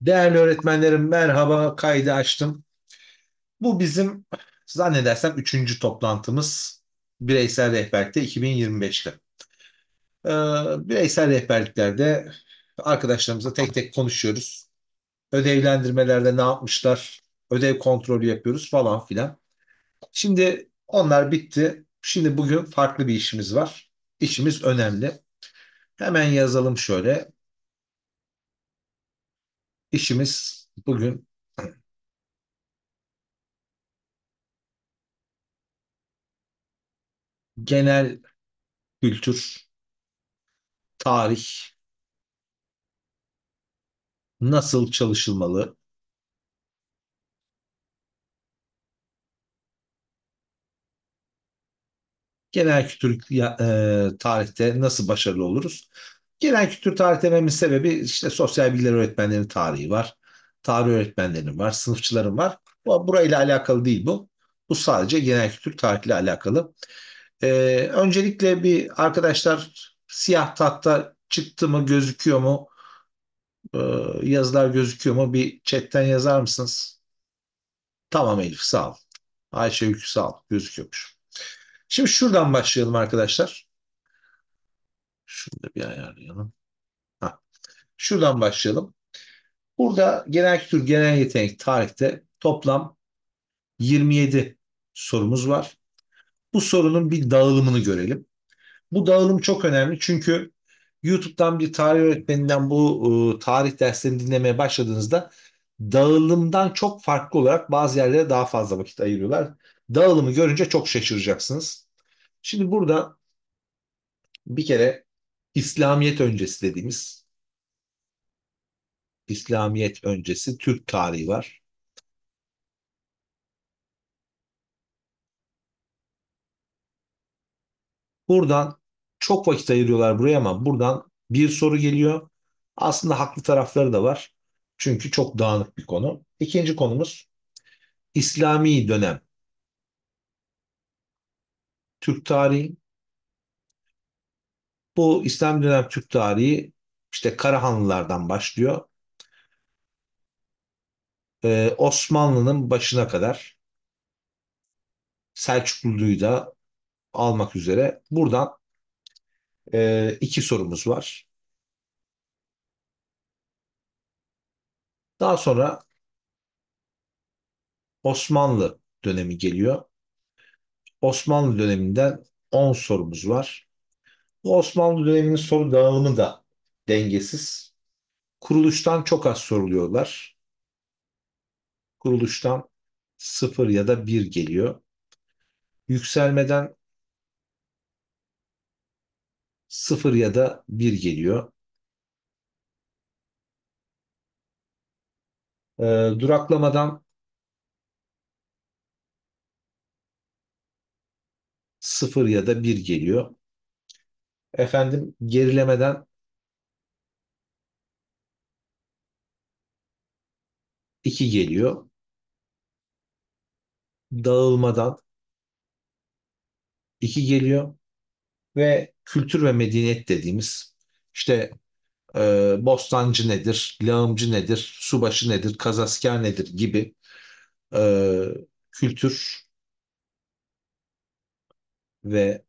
Değerli öğretmenlerim merhaba, kaydı açtım. Bu bizim zannedersem üçüncü toplantımız bireysel rehberlikte 2025'te. Ee, bireysel rehberliklerde arkadaşlarımızla tek tek konuşuyoruz. Ödevlendirmelerde ne yapmışlar, ödev kontrolü yapıyoruz falan filan. Şimdi onlar bitti. Şimdi bugün farklı bir işimiz var. İşimiz önemli. Hemen yazalım şöyle. İşimiz bugün genel kültür, tarih nasıl çalışılmalı? Genel kültür e, tarihte nasıl başarılı oluruz? Genel kültür tarih dememin sebebi işte sosyal bilgiler öğretmenlerinin tarihi var. Tarih öğretmenlerinin var, sınıfçılarım var. Ama burayla alakalı değil bu. Bu sadece genel kültür tarihle alakalı. Ee, öncelikle bir arkadaşlar siyah tahta çıktı mı gözüküyor mu? Ee, yazılar gözüküyor mu? Bir chatten yazar mısınız? Tamam Elif sağ ol. Ayşe Yükü sağ ol. Gözüküyormuş. Şimdi şuradan başlayalım arkadaşlar. Şunu da bir ayarlayalım. Heh. Şuradan başlayalım. Burada genel kültür, genel yetenek tarihte toplam 27 sorumuz var. Bu sorunun bir dağılımını görelim. Bu dağılım çok önemli çünkü YouTube'dan bir tarih öğretmeninden bu e, tarih derslerini dinlemeye başladığınızda dağılımdan çok farklı olarak bazı yerlere daha fazla vakit ayırıyorlar. Dağılımı görünce çok şaşıracaksınız. Şimdi burada bir kere İslamiyet öncesi dediğimiz İslamiyet öncesi Türk tarihi var. Buradan çok vakit ayırıyorlar buraya ama buradan bir soru geliyor. Aslında haklı tarafları da var. Çünkü çok dağınık bir konu. İkinci konumuz İslami dönem. Türk tarihi bu İslam dönem Türk tarihi işte Karahanlılardan başlıyor. Ee, Osmanlı'nın başına kadar Selçuklu'yu da almak üzere. Buradan e, iki sorumuz var. Daha sonra Osmanlı dönemi geliyor. Osmanlı döneminden 10 sorumuz var. Osmanlı döneminin soru dağılımı da dengesiz. Kuruluştan çok az soruluyorlar. Kuruluştan sıfır ya da bir geliyor. Yükselmeden sıfır ya da bir geliyor. E, duraklamadan sıfır ya da bir geliyor efendim gerilemeden iki geliyor. Dağılmadan iki geliyor ve kültür ve medeniyet dediğimiz işte e, bostancı nedir, lağımcı nedir, subaşı nedir, kazasker nedir gibi e, kültür ve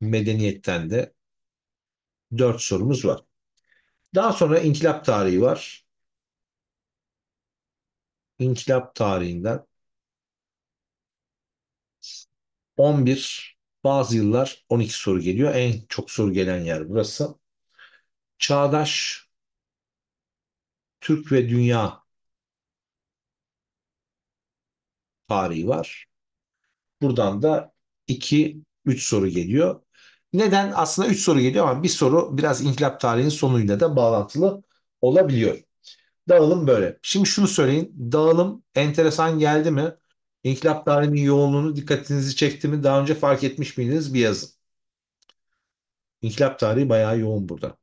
medeniyetten de 4 sorumuz var. Daha sonra inkılap tarihi var. İnkılap tarihinden 11 bazı yıllar 12 soru geliyor. En çok soru gelen yer burası. Çağdaş Türk ve Dünya tarihi var. Buradan da 2-3 soru geliyor. Neden? Aslında 3 soru geliyor ama bir soru biraz inkılap tarihinin sonuyla da bağlantılı olabiliyor. Dağılım böyle. Şimdi şunu söyleyin. Dağılım enteresan geldi mi? İnkılap tarihinin yoğunluğunu dikkatinizi çekti mi? Daha önce fark etmiş miydiniz? Bir yazın. İnkılap tarihi bayağı yoğun burada.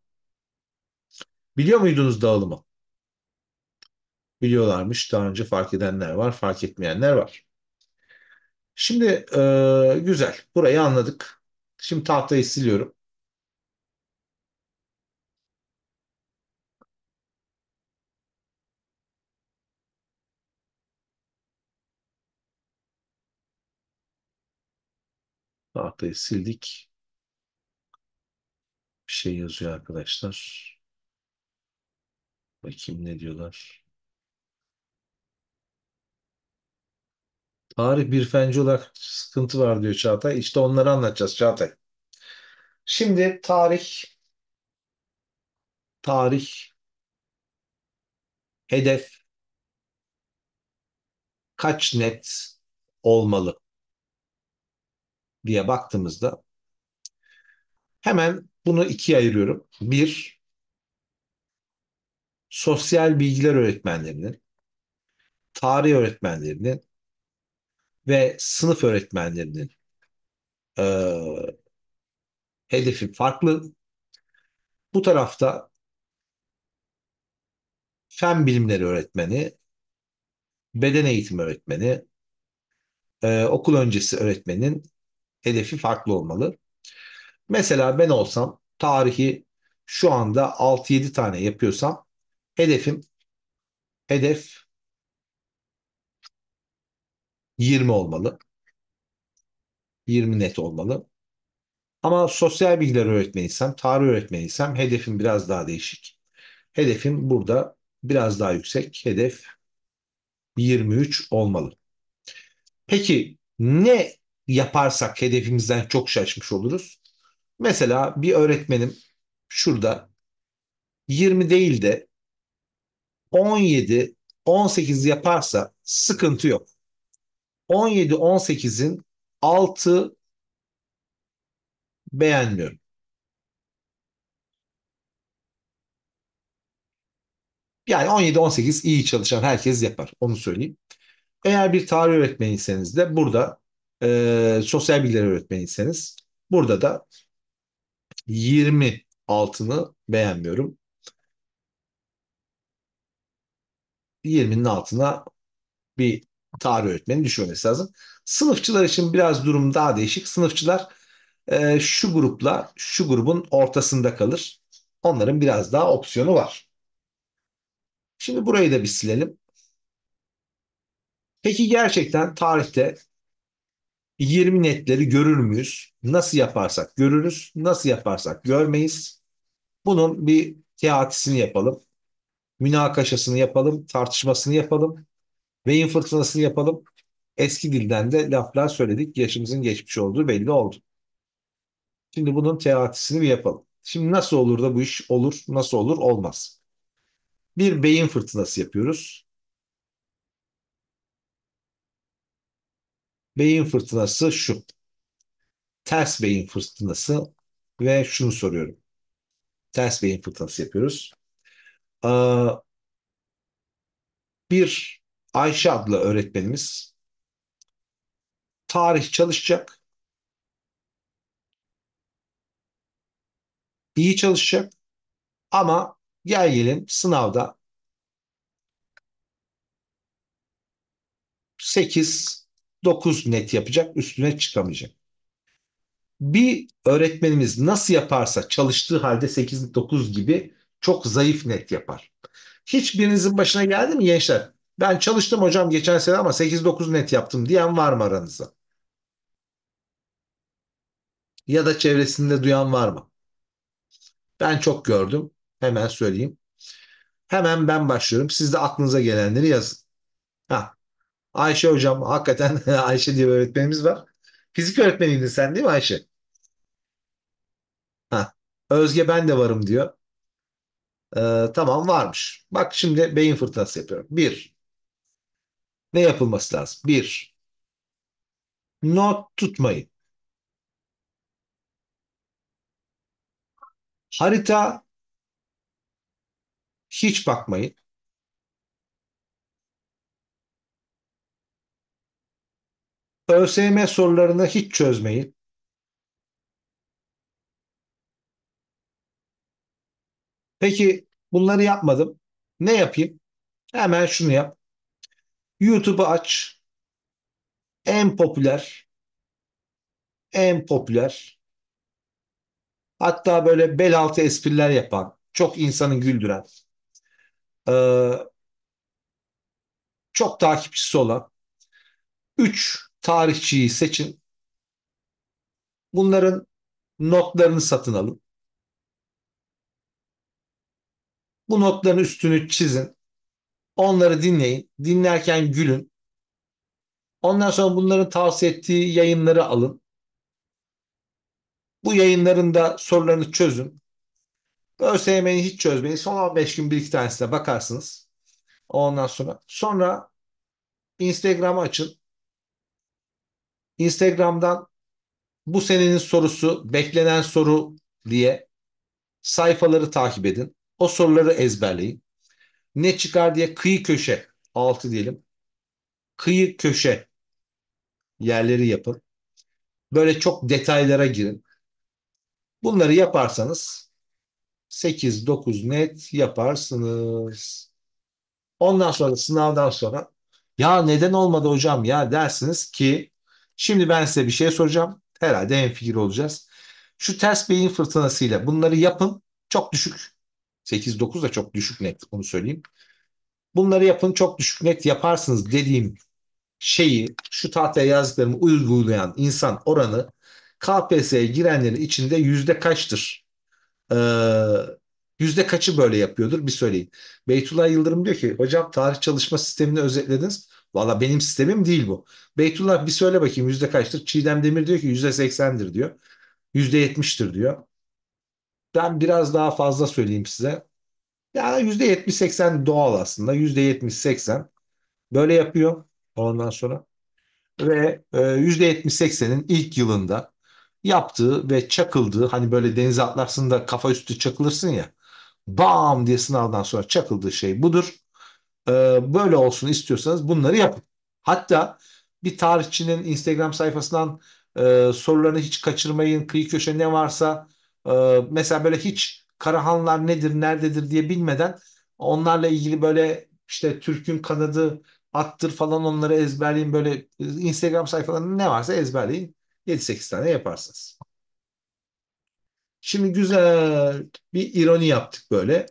Biliyor muydunuz dağılımı? Biliyorlarmış. Daha önce fark edenler var, fark etmeyenler var. Şimdi e, güzel. Burayı anladık. Şimdi tahtayı siliyorum. Tahtayı sildik. Bir şey yazıyor arkadaşlar. Bakayım ne diyorlar. Tarih bir fenci olarak sıkıntı var diyor Çağatay. İşte onları anlatacağız Çağatay. Şimdi tarih, tarih, hedef, kaç net olmalı diye baktığımızda hemen bunu ikiye ayırıyorum. Bir, sosyal bilgiler öğretmenlerinin, tarih öğretmenlerinin ve sınıf öğretmenlerinin e, hedefi farklı. Bu tarafta fen bilimleri öğretmeni, beden eğitimi öğretmeni, e, okul öncesi öğretmenin hedefi farklı olmalı. Mesela ben olsam tarihi şu anda 6-7 tane yapıyorsam hedefim hedef 20 olmalı. 20 net olmalı. Ama sosyal bilgiler öğretmeniysem, tarih öğretmeniysem hedefim biraz daha değişik. Hedefim burada biraz daha yüksek. Hedef 23 olmalı. Peki ne yaparsak hedefimizden çok şaşmış oluruz? Mesela bir öğretmenim şurada 20 değil de 17, 18 yaparsa sıkıntı yok. 17-18'in altı beğenmiyorum. Yani 17-18 iyi çalışan herkes yapar. Onu söyleyeyim. Eğer bir tarih öğretmeniyseniz de burada e, sosyal bilgiler öğretmeniyseniz burada da 20 altını beğenmiyorum. 20'nin altına bir tarih öğretmeni düşünmesi lazım. Sınıfçılar için biraz durum daha değişik. Sınıfçılar e, şu grupla şu grubun ortasında kalır. Onların biraz daha opsiyonu var. Şimdi burayı da bir silelim. Peki gerçekten tarihte 20 netleri görür müyüz? Nasıl yaparsak görürüz, nasıl yaparsak görmeyiz. Bunun bir teatisini yapalım. Münakaşasını yapalım, tartışmasını yapalım. Beyin fırtınası yapalım. Eski dilden de laflar söyledik. Yaşımızın geçmiş olduğu belli oldu. Şimdi bunun teatisini bir yapalım. Şimdi nasıl olur da bu iş olur, nasıl olur olmaz. Bir beyin fırtınası yapıyoruz. Beyin fırtınası şu. Ters beyin fırtınası ve şunu soruyorum. Ters beyin fırtınası yapıyoruz. Ee, bir Ayşe adlı öğretmenimiz tarih çalışacak. iyi çalışacak ama gel gelin sınavda 8 9 net yapacak, üstüne çıkamayacak. Bir öğretmenimiz nasıl yaparsa çalıştığı halde 8 9 gibi çok zayıf net yapar. Hiçbirinizin başına geldi mi gençler? Ben çalıştım hocam geçen sene ama 8-9 net yaptım diyen var mı aranızda? Ya da çevresinde duyan var mı? Ben çok gördüm. Hemen söyleyeyim. Hemen ben başlıyorum. Siz de aklınıza gelenleri yazın. Ha. Ayşe hocam hakikaten Ayşe diye bir öğretmenimiz var. Fizik öğretmeniydin sen değil mi Ayşe? Ha. Özge ben de varım diyor. Ee, tamam varmış. Bak şimdi beyin fırtınası yapıyorum. Bir, ne yapılması lazım? Bir, not tutmayın. Harita hiç bakmayın. ÖSYM sorularını hiç çözmeyin. Peki bunları yapmadım. Ne yapayım? Hemen şunu yap. YouTube'u aç. En popüler en popüler hatta böyle bel altı espriler yapan, çok insanı güldüren, ee, çok takipçisi olan üç tarihçiyi seçin. Bunların notlarını satın alın. Bu notların üstünü çizin. Onları dinleyin. Dinlerken gülün. Ondan sonra bunların tavsiye ettiği yayınları alın. Bu yayınların da sorularını çözün. ÖSYM'yi hiç çözmeyin. Son 15 gün bir iki tanesine bakarsınız. Ondan sonra. Sonra Instagram'ı açın. Instagram'dan bu senenin sorusu, beklenen soru diye sayfaları takip edin. O soruları ezberleyin ne çıkar diye kıyı köşe 6 diyelim. Kıyı köşe yerleri yapın. Böyle çok detaylara girin. Bunları yaparsanız 8-9 net yaparsınız. Ondan sonra sınavdan sonra ya neden olmadı hocam ya dersiniz ki şimdi ben size bir şey soracağım. Herhalde en fikir olacağız. Şu ters beyin fırtınasıyla bunları yapın. Çok düşük 8-9 da çok düşük net onu söyleyeyim. Bunları yapın çok düşük net yaparsınız dediğim şeyi şu tahtaya yazdıklarımı uygulayan insan oranı KPSS'ye girenlerin içinde yüzde kaçtır? Ee, yüzde kaçı böyle yapıyordur bir söyleyin. Beytullah Yıldırım diyor ki hocam tarih çalışma sistemini özetlediniz. Valla benim sistemim değil bu. Beytullah bir söyle bakayım yüzde kaçtır? Çiğdem Demir diyor ki yüzde seksendir diyor. Yüzde yetmiştir diyor ben biraz daha fazla söyleyeyim size. Yani %70-80 doğal aslında. %70-80 böyle yapıyor ondan sonra. Ve %70-80'in e, ilk yılında yaptığı ve çakıldığı hani böyle denize atlarsın da kafa üstü çakılırsın ya. Bam diye sınavdan sonra çakıldığı şey budur. E, böyle olsun istiyorsanız bunları yapın. Hatta bir tarihçinin Instagram sayfasından e, sorularını hiç kaçırmayın. Kıyı köşe ne varsa ee, mesela böyle hiç Karahanlar nedir, nerededir diye bilmeden onlarla ilgili böyle işte Türk'ün kanadı attır falan onları ezberleyin. Böyle Instagram sayfalarında ne varsa ezberleyin. 7-8 tane yaparsınız. Şimdi güzel bir ironi yaptık böyle.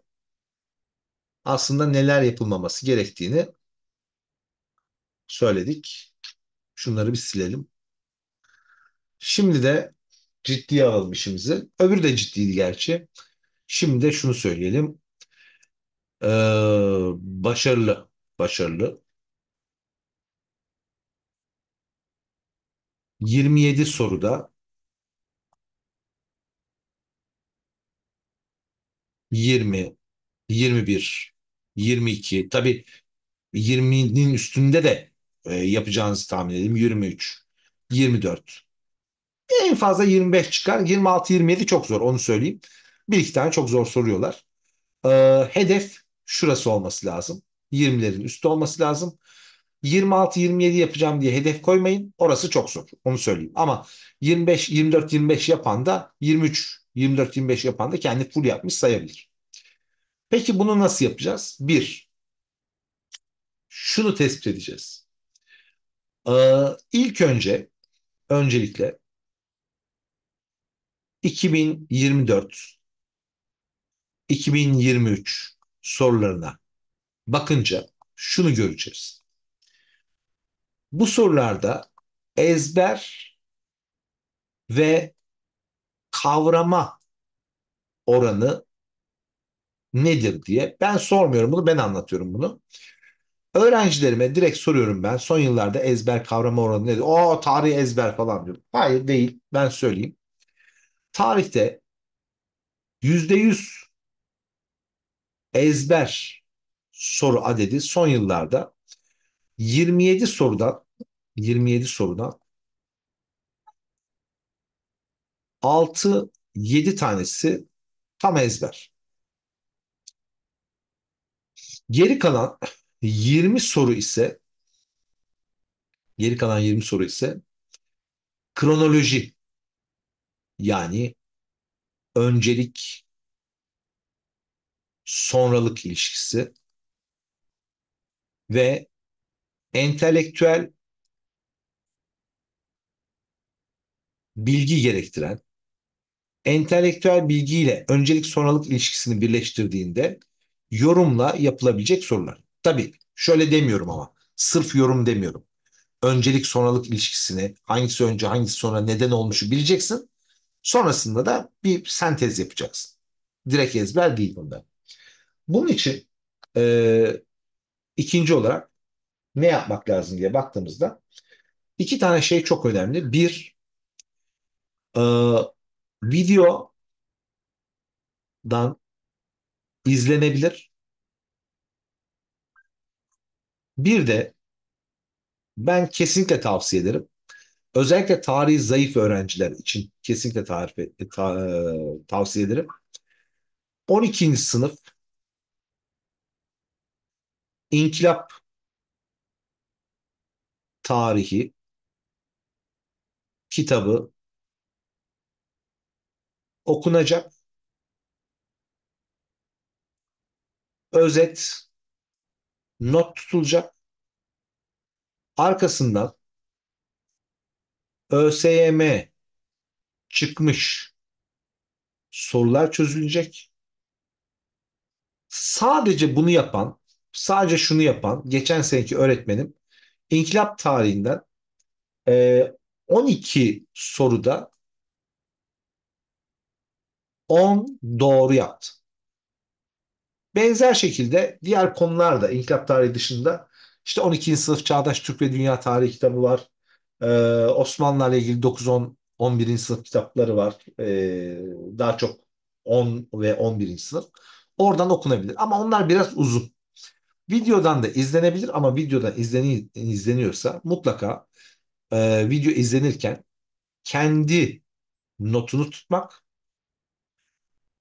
Aslında neler yapılmaması gerektiğini söyledik. Şunları bir silelim. Şimdi de ciddiye alalım işimizi. Öbürü de ciddiydi gerçi. Şimdi de şunu söyleyelim. Ee, başarılı. Başarılı. 27 soruda 20, 21, 22. Tabii 20'nin üstünde de e, yapacağınızı tahmin edeyim. 23, 24, en fazla 25 çıkar. 26-27 çok zor onu söyleyeyim. Bir iki tane çok zor soruyorlar. Ee, hedef şurası olması lazım. 20'lerin üstü olması lazım. 26-27 yapacağım diye hedef koymayın. Orası çok zor. Onu söyleyeyim. Ama 25, 24, 25 yapan da 23, 24, 25 yapan da kendi full yapmış sayabilir. Peki bunu nasıl yapacağız? Bir, şunu tespit edeceğiz. Ee, ilk önce öncelikle 2024 2023 sorularına bakınca şunu göreceğiz. Bu sorularda ezber ve kavrama oranı nedir diye. Ben sormuyorum bunu, ben anlatıyorum bunu. Öğrencilerime direkt soruyorum ben son yıllarda ezber kavrama oranı nedir? O tarihi ezber falan diyor. Hayır değil ben söyleyeyim. Tarihte yüzde yüz ezber soru adedi son yıllarda 27 sorudan 27 sorudan 6-7 tanesi tam ezber. Geri kalan 20 soru ise geri kalan 20 soru ise kronoloji yani öncelik sonralık ilişkisi ve entelektüel bilgi gerektiren entelektüel bilgiyle öncelik sonralık ilişkisini birleştirdiğinde yorumla yapılabilecek sorular. Tabii şöyle demiyorum ama sırf yorum demiyorum. Öncelik sonralık ilişkisini hangisi önce hangisi sonra neden olmuşu bileceksin. Sonrasında da bir sentez yapacaksın. Direkt ezber değil bunda. Bunun için e, ikinci olarak ne yapmak lazım diye baktığımızda iki tane şey çok önemli. Bir, e, videodan izlenebilir. Bir de ben kesinlikle tavsiye ederim Özellikle tarihi zayıf öğrenciler için kesinlikle tarif et, e, ta, e, tavsiye ederim. 12. sınıf İnkılap tarihi kitabı okunacak. Özet not tutulacak. Arkasından ÖSYM çıkmış sorular çözülecek. Sadece bunu yapan, sadece şunu yapan geçen seneki öğretmenim inkılap tarihinden 12 e, soruda 10 doğru yaptı. Benzer şekilde diğer konularda da inkılap tarihi dışında işte 12. sınıf Çağdaş Türk ve Dünya Tarihi kitabı var. Ee, Osmanlılarla ilgili 9-10-11. sınıf kitapları var. Ee, daha çok 10 ve 11. sınıf. Oradan okunabilir ama onlar biraz uzun. Videodan da izlenebilir ama videodan izleni, izleniyorsa mutlaka e, video izlenirken kendi notunu tutmak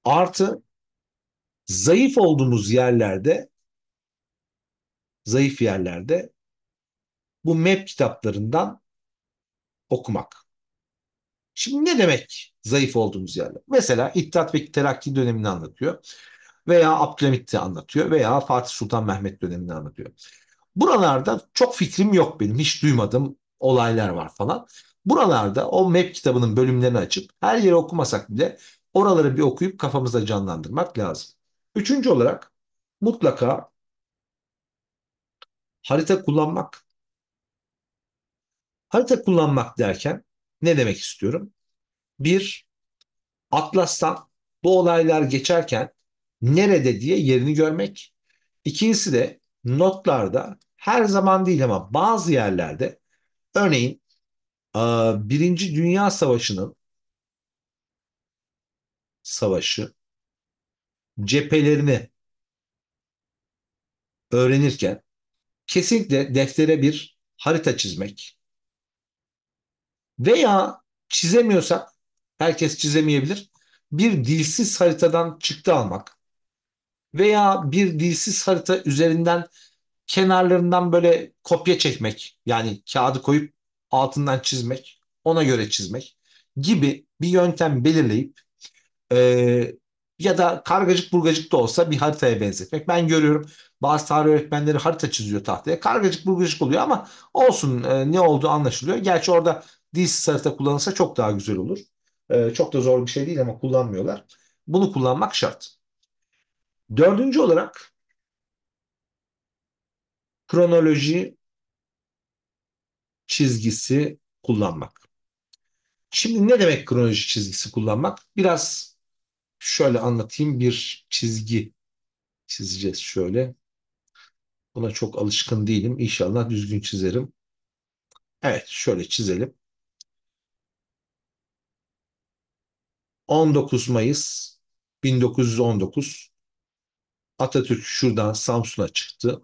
artı zayıf olduğumuz yerlerde zayıf yerlerde bu map kitaplarından okumak. Şimdi ne demek zayıf olduğumuz yerler? Mesela İttihat ve Terakki dönemini anlatıyor. Veya Abdülhamit'i anlatıyor. Veya Fatih Sultan Mehmet dönemini anlatıyor. Buralarda çok fikrim yok benim. Hiç duymadım olaylar var falan. Buralarda o map kitabının bölümlerini açıp her yere okumasak bile oraları bir okuyup kafamızda canlandırmak lazım. Üçüncü olarak mutlaka harita kullanmak Harita kullanmak derken ne demek istiyorum? Bir, atlastan bu olaylar geçerken nerede diye yerini görmek. İkincisi de notlarda her zaman değil ama bazı yerlerde örneğin e, Birinci Dünya Savaşı'nın savaşı cephelerini öğrenirken kesinlikle deftere bir harita çizmek veya çizemiyorsak, herkes çizemeyebilir, bir dilsiz haritadan çıktı almak veya bir dilsiz harita üzerinden kenarlarından böyle kopya çekmek yani kağıdı koyup altından çizmek ona göre çizmek gibi bir yöntem belirleyip e, ya da kargacık burgacık da olsa bir haritaya benzetmek. Ben görüyorum bazı tarih öğretmenleri harita çiziyor tahtaya. Kargacık burgacık oluyor ama olsun e, ne olduğu anlaşılıyor. Gerçi orada Dilsiz harita kullanılsa çok daha güzel olur. E, çok da zor bir şey değil ama kullanmıyorlar. Bunu kullanmak şart. Dördüncü olarak kronoloji çizgisi kullanmak. Şimdi ne demek kronoloji çizgisi kullanmak? Biraz şöyle anlatayım bir çizgi çizeceğiz şöyle. Buna çok alışkın değilim. İnşallah düzgün çizerim. Evet şöyle çizelim. 19 Mayıs 1919 Atatürk şuradan Samsun'a çıktı.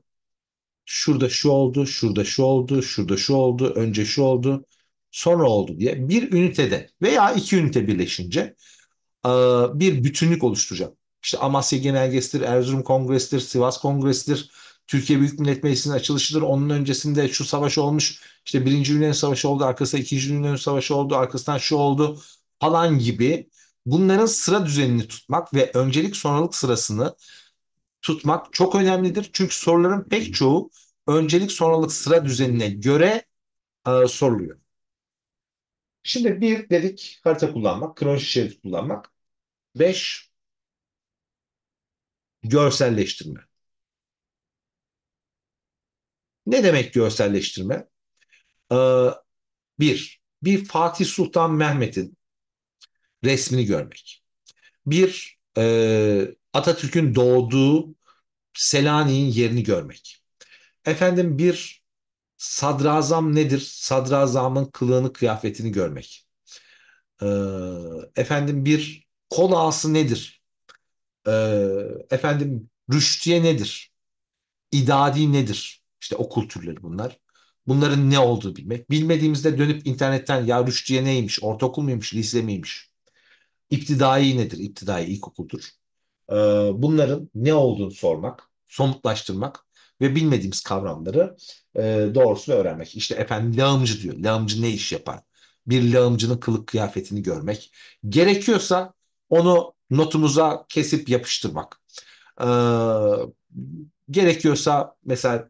Şurada şu oldu, şurada şu oldu, şurada şu oldu, önce şu oldu, sonra oldu diye bir ünitede veya iki ünite birleşince e, bir bütünlük oluşturacak. İşte Amasya Genelgesi'dir, Erzurum Kongresi'dir, Sivas Kongresi'dir, Türkiye Büyük Millet Meclisi'nin açılışıdır. Onun öncesinde şu savaş olmuş, işte Birinci Yunan Savaşı oldu, arkasında İkinci Yunan Savaşı oldu, arkasından şu oldu falan gibi bunların sıra düzenini tutmak ve öncelik sonralık sırasını tutmak çok önemlidir. Çünkü soruların pek çoğu öncelik sonralık sıra düzenine göre e, soruluyor. Şimdi bir dedik harita kullanmak, kronolojik şerit kullanmak. Beş görselleştirme. Ne demek görselleştirme? Ee, bir, bir Fatih Sultan Mehmet'in resmini görmek. Bir e, Atatürk'ün doğduğu Selanik'in yerini görmek. Efendim bir sadrazam nedir? Sadrazamın kılığını, kıyafetini görmek. E, efendim bir kol ağası nedir? E, efendim rüştiye nedir? İdadi nedir? İşte o kültürleri bunlar. Bunların ne olduğu bilmek. Bilmediğimizde dönüp internetten ya rüştiye neymiş, ortaokul muymuş, lise miymiş İptidai nedir? İptidai ilkokuldur. Ee, bunların ne olduğunu sormak, somutlaştırmak ve bilmediğimiz kavramları e, doğrusunu öğrenmek. İşte efendim lağımcı diyor. Lağımcı ne iş yapar? Bir lağımcının kılık kıyafetini görmek. Gerekiyorsa onu notumuza kesip yapıştırmak. Ee, gerekiyorsa mesela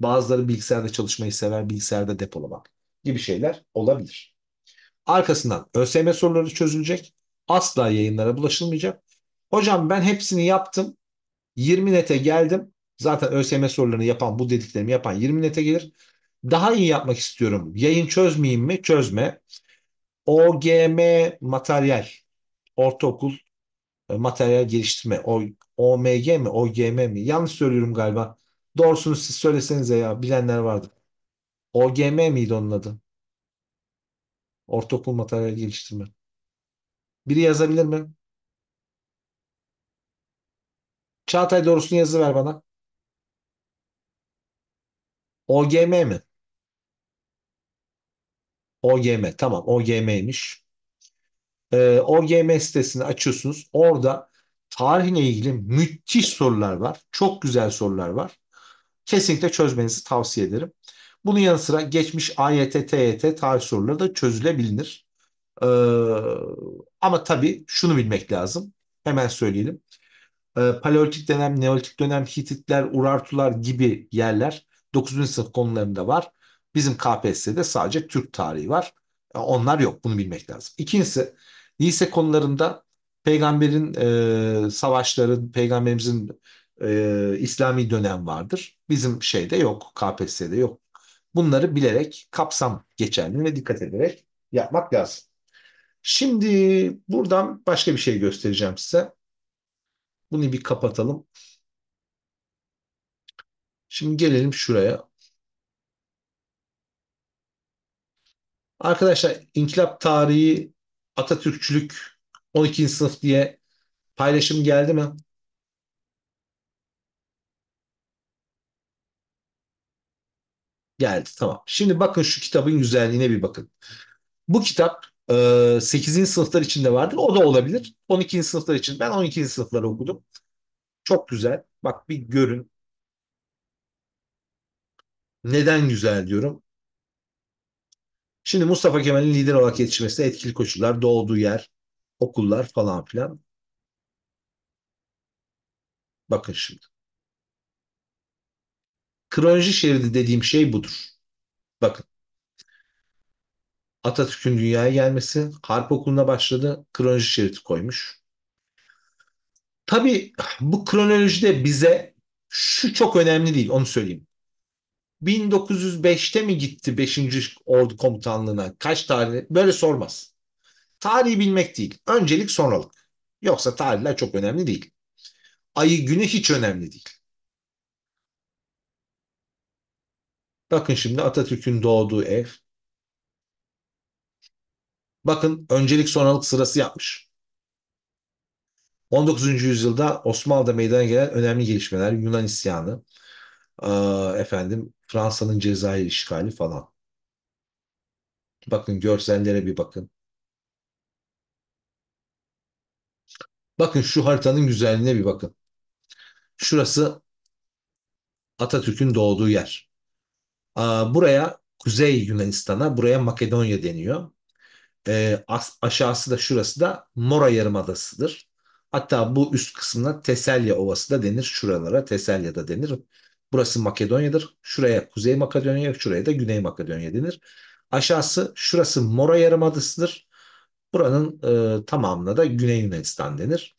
bazıları bilgisayarda çalışmayı sever, bilgisayarda depolamak gibi şeyler olabilir. Arkasından ÖSYM soruları çözülecek. Asla yayınlara bulaşılmayacak. Hocam ben hepsini yaptım. 20 nete geldim. Zaten ÖSYM sorularını yapan, bu dediklerimi yapan 20 nete gelir. Daha iyi yapmak istiyorum. Yayın çözmeyeyim mi? Çözme. OGM materyal, ortaokul e, materyal geliştirme. O, OMG mi? OGM mi? Yanlış söylüyorum galiba. Doğrusunu siz söylesenize ya. Bilenler vardı. OGM miydi onun adı? Ortaokul materyal geliştirme. Biri yazabilir mi? Çağatay doğrusunu yazı ver bana. OGM mi? OGM tamam OGM'ymiş. Ee, OGM sitesini açıyorsunuz. Orada tarihle ilgili müthiş sorular var. Çok güzel sorular var. Kesinlikle çözmenizi tavsiye ederim. Bunun yanı sıra geçmiş AYT, TYT tarih soruları da çözülebilir. Ee, ama tabii şunu bilmek lazım. Hemen söyleyelim. Ee, Paleolitik dönem, Neolitik dönem, Hititler, Urartular gibi yerler 9. sınıf konularında var. Bizim KPSS'de sadece Türk tarihi var. Ee, onlar yok. Bunu bilmek lazım. İkincisi lise konularında peygamberin e, savaşları, peygamberimizin e, İslami dönem vardır. Bizim şeyde yok. KPSS'de yok. Bunları bilerek kapsam geçerli ve dikkat ederek yapmak lazım. Şimdi buradan başka bir şey göstereceğim size. Bunu bir kapatalım. Şimdi gelelim şuraya. Arkadaşlar inkılap tarihi Atatürkçülük 12. sınıf diye paylaşım geldi mi? Geldi tamam. Şimdi bakın şu kitabın güzelliğine bir bakın. Bu kitap 8. Ee, sınıflar için de vardır. O da olabilir. 12. sınıflar için. Ben 12. sınıfları okudum. Çok güzel. Bak bir görün. Neden güzel diyorum. Şimdi Mustafa Kemal'in lider olarak yetişmesi etkili koşullar, doğduğu yer, okullar falan filan. Bakın şimdi. Kronoloji şeridi dediğim şey budur. Bakın. Atatürk'ün dünyaya gelmesi, harp okuluna başladı, kronoloji şeridi koymuş. Tabii bu kronolojide bize şu çok önemli değil, onu söyleyeyim. 1905'te mi gitti 5. Ordu Komutanlığı'na? Kaç tarih? Böyle sormaz. Tarihi bilmek değil. Öncelik sonralık. Yoksa tarihler çok önemli değil. Ayı günü hiç önemli değil. Bakın şimdi Atatürk'ün doğduğu ev Bakın öncelik sonralık sırası yapmış. 19. yüzyılda Osmanlı'da meydana gelen önemli gelişmeler Yunan isyanı, efendim Fransa'nın Cezayir işgali falan. Bakın görsellere bir bakın. Bakın şu haritanın güzelliğine bir bakın. Şurası Atatürk'ün doğduğu yer. Buraya Kuzey Yunanistan'a, buraya Makedonya deniyor e, aşağısı da şurası da Mora Yarımadası'dır. Hatta bu üst kısmına Teselya Ovası da denir. Şuralara Teselya da denir. Burası Makedonya'dır. Şuraya Kuzey Makedonya, şuraya da Güney Makedonya denir. Aşağısı şurası Mora Yarımadası'dır. Buranın e, tamamına da Güney Yunanistan denir.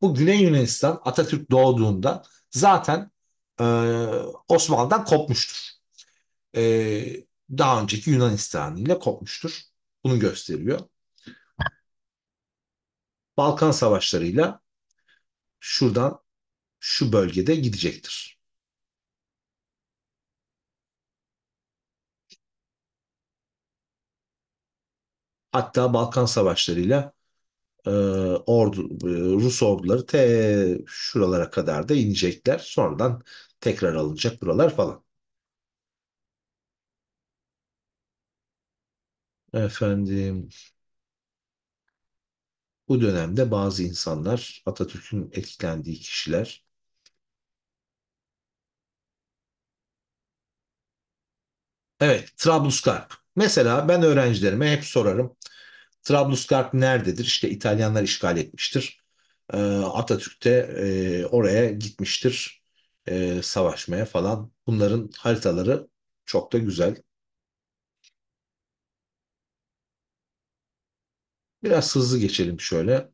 Bu Güney Yunanistan Atatürk doğduğunda zaten e, Osmanlı'dan kopmuştur. E, daha önceki Yunanistan ile kopmuştur. Bunu gösteriyor. Balkan savaşlarıyla şuradan şu bölgede gidecektir. Hatta Balkan savaşlarıyla e, ordu, e, Rus orduları te şuralara kadar da inecekler. Sonradan tekrar alınacak buralar falan. Efendim bu dönemde bazı insanlar Atatürk'ün etkilendiği kişiler Evet, Trablusgarp. Mesela ben öğrencilerime hep sorarım. Trablusgarp nerededir? İşte İtalyanlar işgal etmiştir. E, Atatürk de e, oraya gitmiştir e, savaşmaya falan. Bunların haritaları çok da güzel. Biraz hızlı geçelim şöyle.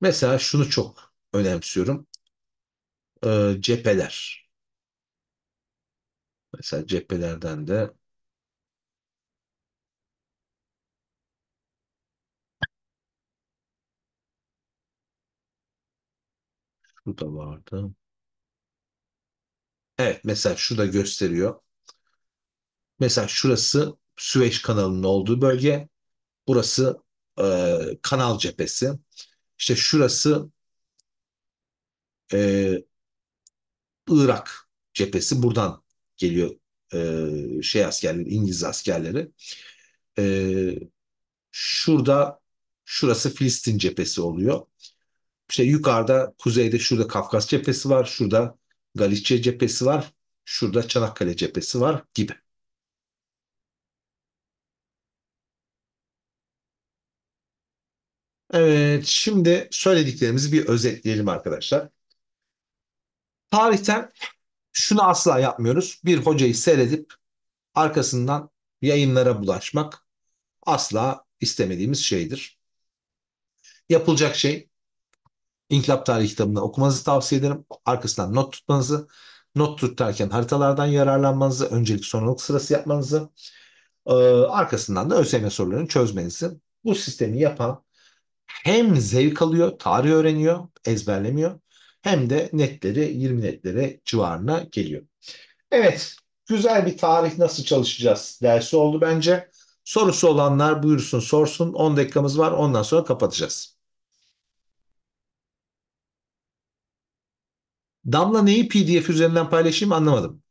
Mesela şunu çok önemsiyorum. Ee, cepheler. Mesela cephelerden de Bu da vardı. Evet mesela şurada gösteriyor. Mesela şurası Süveyş kanalının olduğu bölge. Burası e, kanal cephesi. İşte şurası e, Irak cephesi. Buradan geliyor e, şey askerleri, İngiliz askerleri. E, şurada şurası Filistin cephesi oluyor. İşte yukarıda kuzeyde şurada Kafkas cephesi var, şurada Galicia cephesi var, şurada Çanakkale cephesi var gibi. Evet, şimdi söylediklerimizi bir özetleyelim arkadaşlar. Tarihten şunu asla yapmıyoruz. Bir hocayı seyredip arkasından yayınlara bulaşmak asla istemediğimiz şeydir. Yapılacak şey İnkılap Tarihi kitabını okumanızı tavsiye ederim. Arkasından not tutmanızı, not tutarken haritalardan yararlanmanızı, öncelik sonralık sırası yapmanızı, arkasından da ÖSYM sorularını çözmenizi. Bu sistemi yapan hem zevk alıyor, tarih öğreniyor, ezberlemiyor hem de netleri 20 netlere civarına geliyor. Evet, güzel bir tarih nasıl çalışacağız dersi oldu bence. Sorusu olanlar buyursun sorsun. 10 dakikamız var. Ondan sonra kapatacağız. Damla neyi PDF üzerinden paylaşayım anlamadım.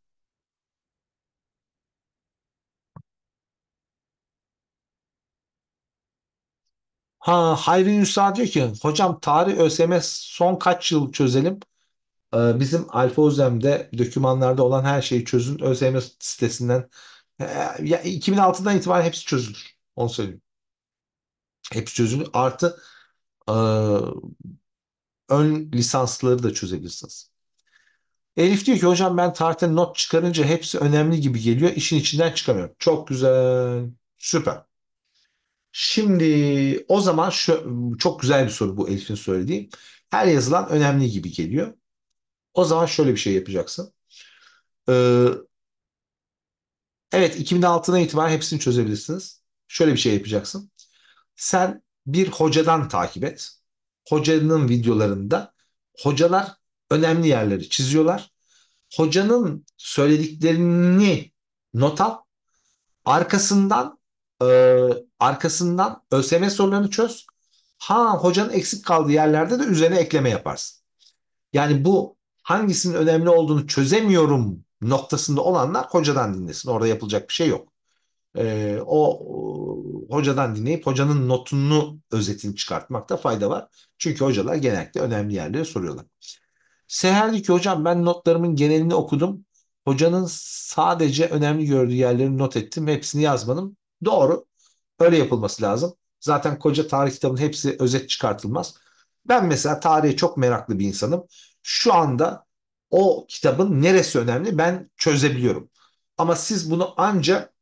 Ha Hayri Yusra diyor ki hocam tarih ÖSYM son kaç yıl çözelim? Ee, bizim Alfa Özlem'de dokümanlarda olan her şeyi çözün. ÖSYM sitesinden ee, 2006'dan itibaren hepsi çözülür. Onu söyleyeyim. Hepsi çözülür. Artı e, ön lisansları da çözebilirsiniz. Elif diyor ki hocam ben tarihten not çıkarınca hepsi önemli gibi geliyor. İşin içinden çıkamıyorum. Çok güzel. Süper. Şimdi o zaman şu, çok güzel bir soru bu Elif'in söylediği. Her yazılan önemli gibi geliyor. O zaman şöyle bir şey yapacaksın. Ee, evet 2006'dan itibaren hepsini çözebilirsiniz. Şöyle bir şey yapacaksın. Sen bir hocadan takip et. Hocanın videolarında hocalar önemli yerleri çiziyorlar. Hocanın söylediklerini not al. Arkasından e, arkasından ÖSYM sorularını çöz. Ha hocanın eksik kaldığı yerlerde de üzerine ekleme yaparsın. Yani bu hangisinin önemli olduğunu çözemiyorum noktasında olanlar hocadan dinlesin. Orada yapılacak bir şey yok. E, o hocadan dinleyip hocanın notunu özetini çıkartmakta fayda var. Çünkü hocalar genellikle önemli yerleri soruyorlar. Seherdi ki hocam ben notlarımın genelini okudum. Hocanın sadece önemli gördüğü yerleri not ettim. Hepsini yazmadım. Doğru. Öyle yapılması lazım. Zaten koca tarih kitabının hepsi özet çıkartılmaz. Ben mesela tarihe çok meraklı bir insanım. Şu anda o kitabın neresi önemli ben çözebiliyorum. Ama siz bunu ancak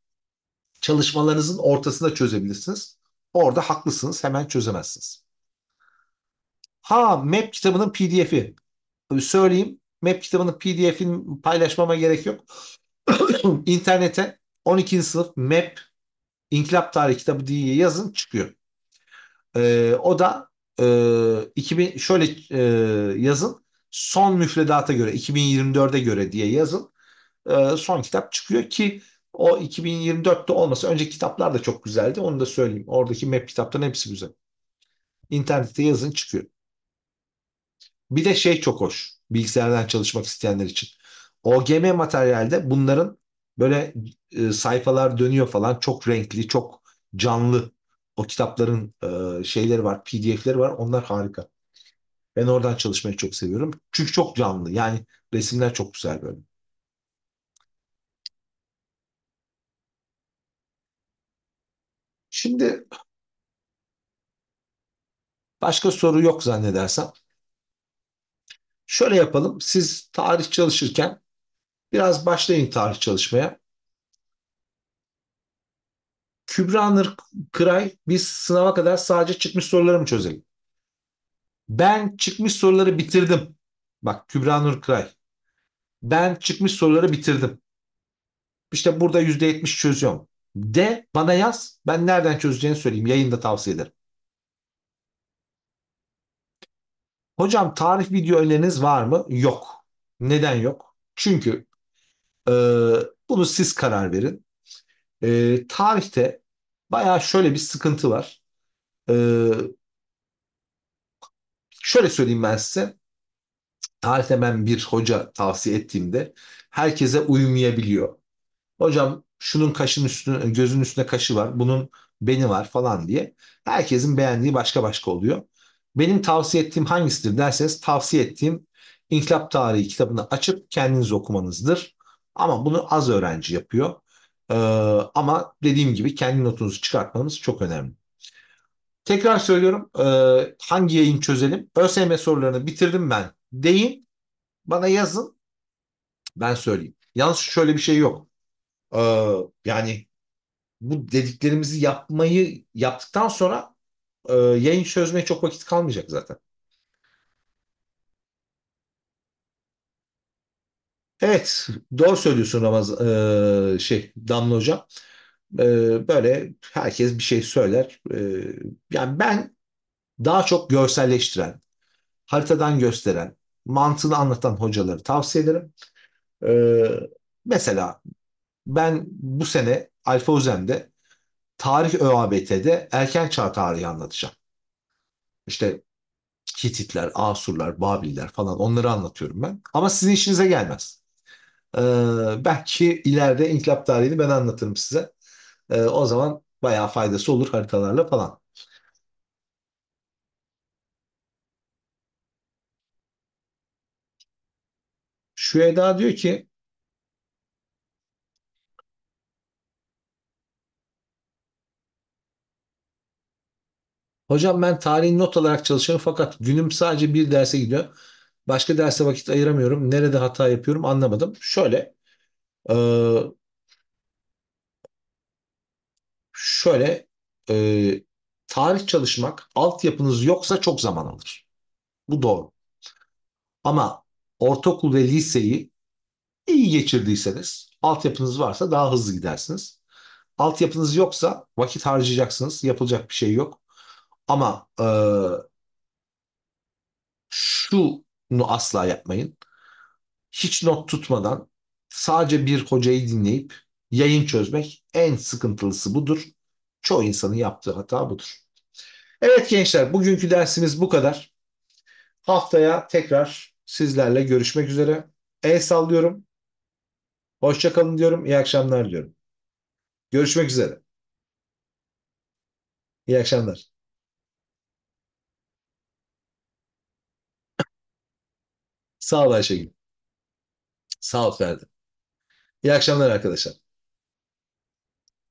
çalışmalarınızın ortasında çözebilirsiniz. Orada haklısınız hemen çözemezsiniz. Ha map kitabının pdf'i söyleyeyim map kitabının PDF'in paylaşmama gerek yok. İnternete 12. sınıf map İnkılap Tarihi kitabı diye yazın çıkıyor. Ee, o da e, 2000 şöyle e, yazın son müfredata göre 2024'e göre diye yazın e, son kitap çıkıyor ki o 2024'te olması önce kitaplar da çok güzeldi onu da söyleyeyim oradaki map kitapların hepsi güzel internette yazın çıkıyor bir de şey çok hoş. Bilgisayardan çalışmak isteyenler için. OGM materyalde bunların böyle e, sayfalar dönüyor falan. Çok renkli, çok canlı. O kitapların e, şeyleri var, PDF'leri var. Onlar harika. Ben oradan çalışmayı çok seviyorum. Çünkü çok canlı. Yani resimler çok güzel böyle. Şimdi başka soru yok zannedersem. Şöyle yapalım. Siz tarih çalışırken biraz başlayın tarih çalışmaya. Kübra Nır Kıray biz sınava kadar sadece çıkmış soruları mı çözelim? Ben çıkmış soruları bitirdim. Bak Kübra Nur Kıray. Ben çıkmış soruları bitirdim. İşte burada %70 çözüyorum. De bana yaz. Ben nereden çözeceğini söyleyeyim. Yayında tavsiye ederim. Hocam tarih video öneriniz var mı? Yok. Neden yok? Çünkü e, bunu siz karar verin. E, tarihte baya şöyle bir sıkıntı var. E, şöyle söyleyeyim ben size. Tarihte ben bir hoca tavsiye ettiğimde herkese uymayabiliyor. Hocam şunun kaşın üstüne, gözün üstüne kaşı var, bunun beni var falan diye. Herkesin beğendiği başka başka oluyor. Benim tavsiye ettiğim hangisidir derseniz tavsiye ettiğim İnkılap Tarihi kitabını açıp kendiniz okumanızdır. Ama bunu az öğrenci yapıyor. Ee, ama dediğim gibi kendi notunuzu çıkartmanız çok önemli. Tekrar söylüyorum e, hangi yayın çözelim? ÖSYM sorularını bitirdim ben deyin. Bana yazın. Ben söyleyeyim. Yalnız şöyle bir şey yok. Ee, yani bu dediklerimizi yapmayı yaptıktan sonra e, yayın çözmeye çok vakit kalmayacak zaten. Evet, doğru söylüyorsun Ramaz e, şey Damla Hocam. E, böyle herkes bir şey söyler. E, yani ben daha çok görselleştiren, haritadan gösteren, mantığını anlatan hocaları tavsiye ederim. E, mesela ben bu sene Alfa Uzem'de Tarih ÖABT'de erken çağ tarihi anlatacağım. İşte Hititler, Asurlar, Babil'ler falan onları anlatıyorum ben. Ama sizin işinize gelmez. Ee, belki ileride inkılap tarihini ben anlatırım size. Ee, o zaman bayağı faydası olur haritalarla falan. Şu Eda diyor ki Hocam ben tarihi not olarak çalışıyorum fakat günüm sadece bir derse gidiyor. Başka derse vakit ayıramıyorum. Nerede hata yapıyorum anlamadım. Şöyle e, şöyle e, tarih çalışmak altyapınız yoksa çok zaman alır. Bu doğru. Ama ortaokul ve liseyi iyi geçirdiyseniz altyapınız varsa daha hızlı gidersiniz. Altyapınız yoksa vakit harcayacaksınız. Yapılacak bir şey yok. Ama e, şunu asla yapmayın. Hiç not tutmadan sadece bir hocayı dinleyip yayın çözmek en sıkıntılısı budur. Çoğu insanın yaptığı hata budur. Evet gençler bugünkü dersimiz bu kadar. Haftaya tekrar sizlerle görüşmek üzere. El sallıyorum. Hoşçakalın diyorum. İyi akşamlar diyorum. Görüşmek üzere. İyi akşamlar. Sağ ol Ayşegül. Sağ ol Ferdi. İyi akşamlar arkadaşlar.